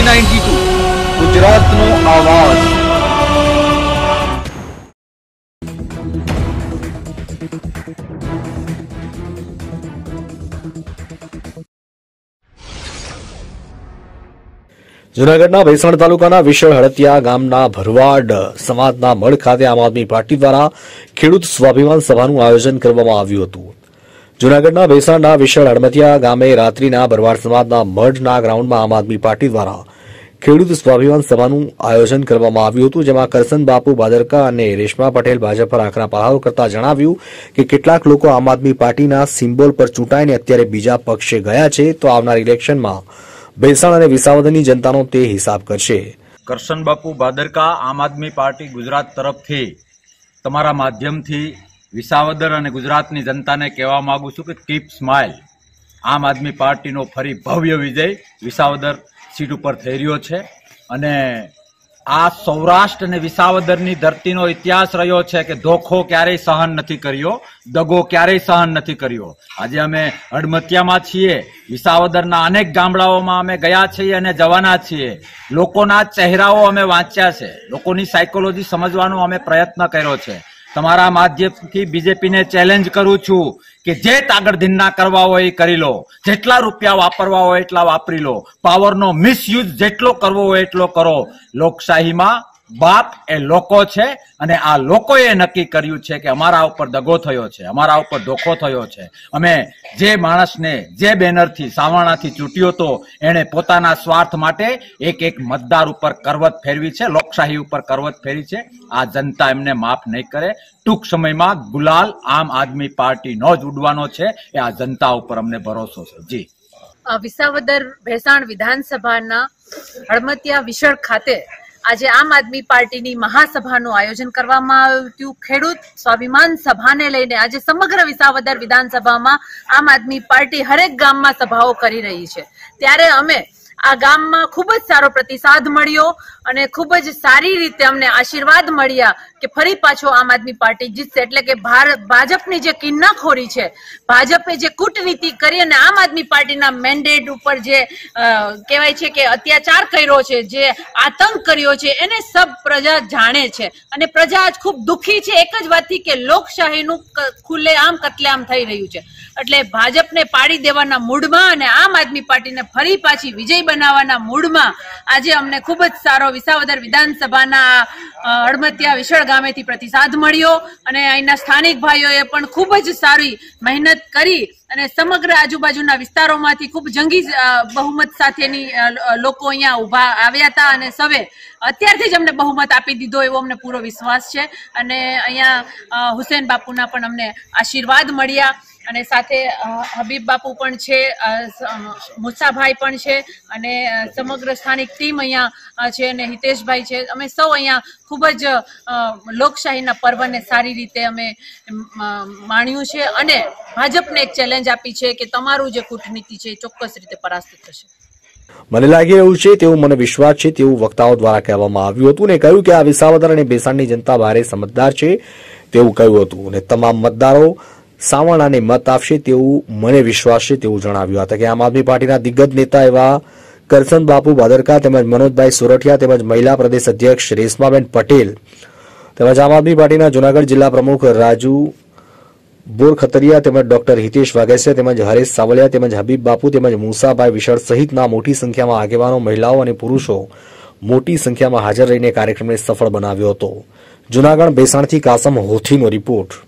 TV ninety two ગુજરાતનો આવાજ જૂનાગઢના ભેસાણ તાલુકાના વિશળ હળતિયા ગામના ભરવાડ સમાજના મળ ખાતે આમ આદમી પાર્ટી દ્વારા ખેડૂત સ્વાભિમાન સભાનું આયોજન કરવામાં આવ્યું હતું જૂનાગઢના ભેસાણના વિશાળ હડમતિયા ગામે રાત્રિના ભરવાડ સમાજના મઢના ગ્રાઉન્ડમાં આમ આદમી પાર્ટી દ્વારા ખેડૂત સ્વાભિમાન સભાનું આયોજન કરવામાં આવ્યું હતું જેમાં કરસન બાપુ ભાદરકા અને રેશમા પટેલ ભાજપ પર આંકરા પહારો કરતા જણાવ્યું કે કેટલાક લોકો આમ આદમી પાર્ટીના સિમ્બોલ પર ચૂંટાઈને અત્યારે બીજા પક્ષે ગયા છે તો આવનાર ઇલેક્શનમાં ભેસાણ અને વિસાવદરની જનતાનો તે હિસાબ કરશે કરશન બાપુ ભાદરકા આમ આદમી પાર્ટી ગુજરાત તરફથી તમારા માધ્યમથી વિસાવદર અને ગુજરાતની જનતાને કહેવા માગું છું કે કીપ સ્માઇલ આમ આદમી પાર્ટીનો ફરી ભવ્ય વિજય વિસાવદર સીટ ઉપર થઈ રહ્યો છે અને આ સૌરાષ્ટ્ર અને વિસાવદરની ધરતીનો ઇતિહાસ રહ્યો છે કે ધોખો ક્યારેય સહન નથી કર્યો દગો ક્યારેય સહન નથી કર્યો આજે અમે અડમતિયામાં છીએ વિસાવદરના અનેક ગામડાઓમાં અમે ગયા છીએ અને જવાના છીએ લોકોના ચહેરાઓ અમે વાંચ્યા છે લોકોની સાયકોલોજી સમજવાનો અમે પ્રયત્ન કર્યો છે તમારા માધ્યમથી બીજેપીને ચેલેન્જ કરું છું કે જે તાગડ ધીનના કરવા હોય એ કરી લો જેટલા રૂપિયા વાપરવા હોય એટલા વાપરી લો પાવરનો મિસયુઝ જેટલો કરવો હોય એટલો કરો લોકશાહીમાં બાપ એ લોકો છે અને આ લોકોએ નક્કી કર્યું છે કે અમારા ઉપર દગો થયો છે અમારા ઉપર ધોખો થયો છે અમે જે માણસને જે બેનરથી સાવરણાથી ચૂંટ્યો તો એણે પોતાના સ્વાર્થ માટે એક એક મતદાર ઉપર કરવત ફેરવી છે લોકશાહી ઉપર કરવત ફેરી છે આ જનતા એમને માફ નહીં કરે ટૂંક સમયમાં ગુલાલ આમ આદમી પાર્ટી નો જ ઉડવાનો છે એ આ જનતા ઉપર અમને ભરોસો છે જી વિસાવદર ભેસાણ વિધાનસભાના હળમતિયા વિશળ ખાતે આજે આમ આદમી પાર્ટીની મહાસભાનું આયોજન કરવામાં આવ્યું ખેડૂત સ્વાભિમાન સભાને લઈને આજે સમગ્ર વિસાવદર વિધાનસભામાં આમ આદમી પાર્ટી હરેક ગામમાં સભાઓ કરી રહી છે ત્યારે અમે આ ગામમાં ખૂબ જ સારો પ્રતિસાદ મળ્યો અને ખૂબ જ સારી રીતે અમને આશીર્વાદ મળ્યા કે ફરી પાછો આમ આદમી પાર્ટી જીતશે એટલે કે ભાજપની જે કિન્નાખોરી છે ભાજપે જે કૂટનીતિ કરી અને આમ આદમી પાર્ટીના મેન્ડેટ ઉપર જે કહેવાય છે કે અત્યાચાર કર્યો છે જે આતંક કર્યો છે એને સબ પ્રજા જાણે છે અને પ્રજા આજ ખૂબ દુઃખી છે એક જ વાતથી કે લોકશાહીનું ખુલ્લેઆમ કતલેઆમ થઈ રહ્યું છે એટલે ભાજપને પાડી દેવાના મૂડમાં અને આમ આદમી પાર્ટીને ફરી પાછી વિજય બનાવવાના મૂડમાં આજે અમને ખૂબ જ સારો વિસાવદર વિધાનસભાના અડમતિયા વિશળ ગામેથી પ્રતિસાદ મળ્યો અને અહીંના સ્થાનિક ભાઈઓએ પણ ખૂબ જ સારી મહેનત કરી અને સમગ્ર આજુબાજુના વિસ્તારોમાંથી ખૂબ જંગી બહુમત સાથેની લોકો અહીંયા ઉભા આવ્યા હતા અને સવે અત્યારથી જ અમને બહુમત આપી દીધો એવો અમને પૂરો વિશ્વાસ છે અને અહીંયા હુસેન બાપુના પણ અમને આશીર્વાદ મળ્યા અને સાથે હબીબ બાપુ પણ છે મુસાભાઈ પણ છે અને સમગ્ર સ્થાનિક ટીમ અહીંયા છે અને હિતેશભાઈ છે અમે સૌ અહીંયા ખૂબ જ લોકશાહીના પર્વને સારી રીતે અમે માણ્યું છે અને ભાજપને એક ચેલેન્જ ચેલેન્જ આપી છે કે તમારું જે કૂટનીતિ છે ચોક્કસ રીતે પરાસ્ત થશે મને લાગી રહ્યું છે તેવું મને વિશ્વાસ છે તેવું વક્તાઓ દ્વારા કહેવામાં આવ્યું હતું ને કહ્યું કે આ વિસાવદર અને બેસાણની જનતા ભારે સમજદાર છે તેવું કહ્યું હતું અને તમામ મતદારો સાવણાને મત આપશે તેવું મને વિશ્વાસ છે તેવું જણાવ્યું હતું કે આમ આદમી પાર્ટીના દિગ્ગજ નેતા એવા કરસન બાપુ ભાદરકા તેમજ મનોજભાઈ સુરઠિયા તેમજ મહિલા પ્રદેશ અધ્યક્ષ રેશમાબેન પટેલ તેમજ આમ આદમી પાર્ટીના જુનાગઢ જિલ્લા પ્રમુખ રાજુ બોર ખતરિયા તેમજ ડોક્ટર હિતેશ વાઘેસિયા તેમજ હરેશ સાવલિયા તેમજ હબીબ બાપુ તેમજ મુસાભાઈ વિશાળ સહિતના મોટી સંખ્યામાં આગેવાનો મહિલાઓ અને પુરુષો મોટી સંખ્યામાં હાજર રહીને કાર્યક્રમને સફળ બનાવ્યો હતો જૂનાગઢ બેસાણથી કાસમ હોથીનો રિપોર્ટ